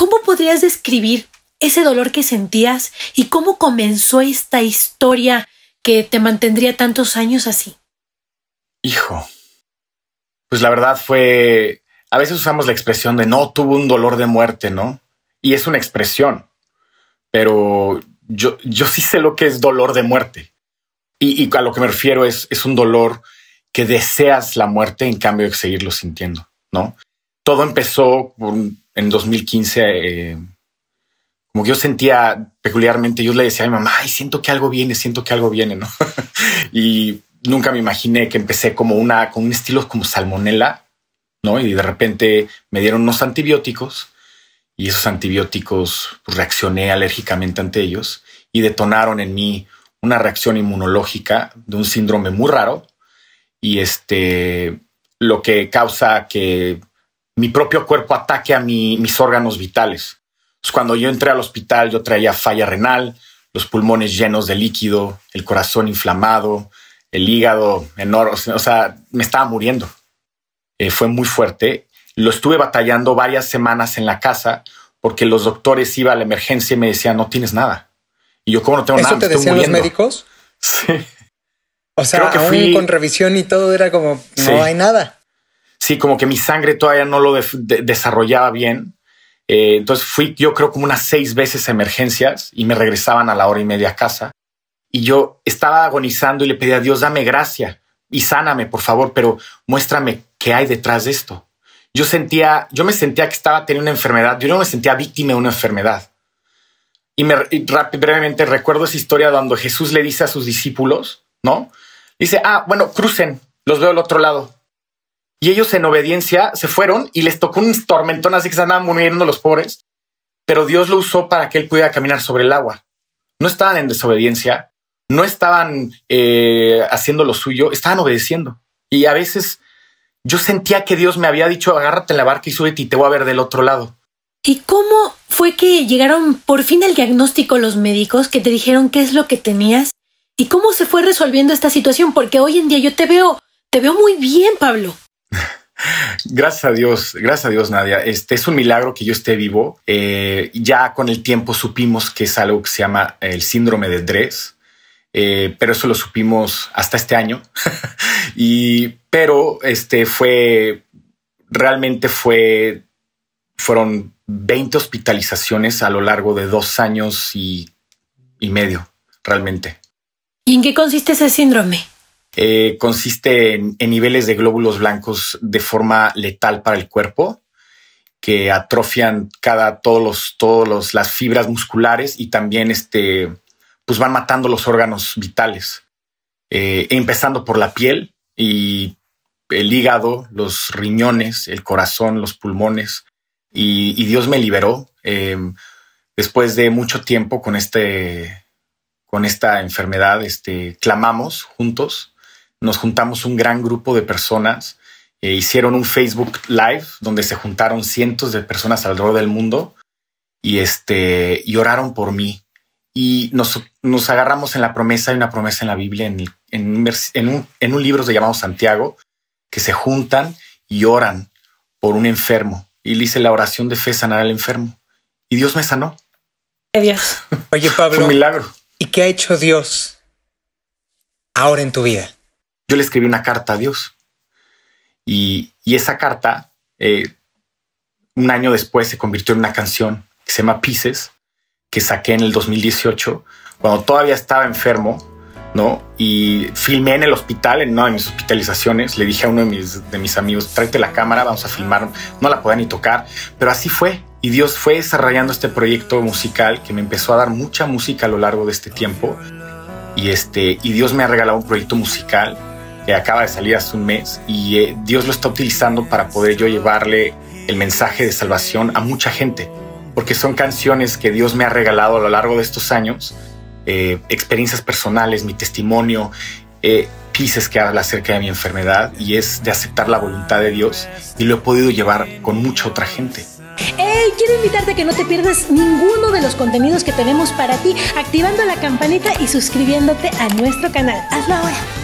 ¿Cómo podrías describir ese dolor que sentías y cómo comenzó esta historia que te mantendría tantos años así? Hijo, pues la verdad fue, a veces usamos la expresión de no tuvo un dolor de muerte, ¿no? Y es una expresión, pero yo, yo sí sé lo que es dolor de muerte. Y, a lo que me refiero es, es un dolor que deseas la muerte en cambio de seguirlo sintiendo, ¿no? Todo empezó por un en 2015, eh, como que yo sentía peculiarmente, yo le decía a mi mamá, ay, siento que algo viene, siento que algo viene, ¿no? y nunca me imaginé que empecé como una, con un estilo como salmonela, ¿no? Y de repente me dieron unos antibióticos y esos antibióticos pues, reaccioné alérgicamente ante ellos y detonaron en mí una reacción inmunológica de un síndrome muy raro y este lo que causa que mi propio cuerpo ataque a mis órganos vitales. cuando yo entré al hospital, yo traía falla renal, los pulmones llenos de líquido, el corazón inflamado, el hígado enorme. O sea, me estaba muriendo. Eh, fue muy fuerte. Lo estuve batallando varias semanas en la casa porque los doctores iban a la emergencia y me decían, no tienes nada. Y yo, como no tengo nada? ¿Eso te decían los médicos? Sí. O sea, Creo que fui... con revisión y todo era como, no hay nada sí, como que mi sangre todavía no lo desarrollaba bien. Eh, entonces fui, yo creo, como unas seis veces a emergencias y me regresaban a la hora y media a casa. Y yo estaba agonizando y le pedía a Dios, dame gracia y sáname, por favor, pero muéstrame qué hay detrás de esto. Yo sentía, yo me sentía que estaba teniendo una enfermedad, yo no me sentía víctima de una enfermedad. Y, me, y brevemente recuerdo esa historia cuando Jesús le dice a sus discípulos, ¿no? Dice, ah, bueno, crucen, los veo al otro lado y ellos en obediencia se fueron y les tocó un tormentón así que se andaban muriendo los pobres, pero Dios lo usó para que él pudiera caminar sobre el agua. No estaban en desobediencia, no estaban eh, haciendo lo suyo, estaban obedeciendo. Y a veces yo sentía que Dios me había dicho, agárrate en la barca y súbete y te voy a ver del otro lado. ¿Y cómo fue que llegaron por fin al diagnóstico los médicos que te dijeron qué es lo que tenías? ¿Y cómo se fue resolviendo esta situación? Porque hoy en día yo te veo, te veo muy bien, Pablo. Gracias a Dios, gracias a Dios, Nadia. Este es un milagro que yo esté vivo. Eh, ya con el tiempo supimos que es algo que se llama el síndrome de Dres, eh, pero eso lo supimos hasta este año. y pero este fue realmente fue fueron 20 hospitalizaciones a lo largo de dos años y, y medio, realmente. ¿Y en qué consiste ese síndrome? Eh, consiste en, niveles de glóbulos blancos de forma letal para el cuerpo, que atrofian cada todos los, todos los, las fibras musculares y también este, pues van matando los órganos vitales, eh, empezando por la piel y el hígado, los riñones, el corazón, los pulmones. Y, Dios me liberó eh, después de mucho tiempo con este, con esta enfermedad. Este, clamamos juntos nos juntamos un gran grupo de personas, e hicieron un Facebook Live donde se juntaron cientos de personas alrededor del mundo y, este, y oraron por mí. Y nos, nos agarramos en la promesa, hay una promesa en la Biblia, en, un, en, un, libro se llamado Santiago, que se juntan y oran por un enfermo. Y le hice la oración de fe sanar al enfermo. Y Dios me sanó. Dios. Oye, Pablo. milagro. ¿Y qué ha hecho Dios ahora en tu vida? yo le escribí una carta a Dios. Y, esa carta, eh, un año después, se convirtió en una canción que se llama Pieces, que saqué en el 2018, cuando todavía estaba enfermo, ¿no? Y filmé en el hospital, en una de mis hospitalizaciones, le dije a uno de mis, de mis amigos, tráete la cámara, vamos a filmar, no la podía ni tocar, pero así fue. Y Dios fue desarrollando este proyecto musical que me empezó a dar mucha música a lo largo de este tiempo. Y, este, y Dios me ha regalado un proyecto musical que acaba de salir hace un mes y eh, Dios lo está utilizando para poder yo llevarle el mensaje de salvación a mucha gente, porque son canciones que Dios me ha regalado a lo largo de estos años, eh, experiencias personales, mi testimonio, eh, que habla acerca de mi enfermedad y es de aceptar la voluntad de Dios y lo he podido llevar con mucha otra gente. Ey, quiero invitarte a que no te pierdas ninguno de los contenidos que tenemos para ti activando la campanita y suscribiéndote a nuestro canal. Hazlo ahora.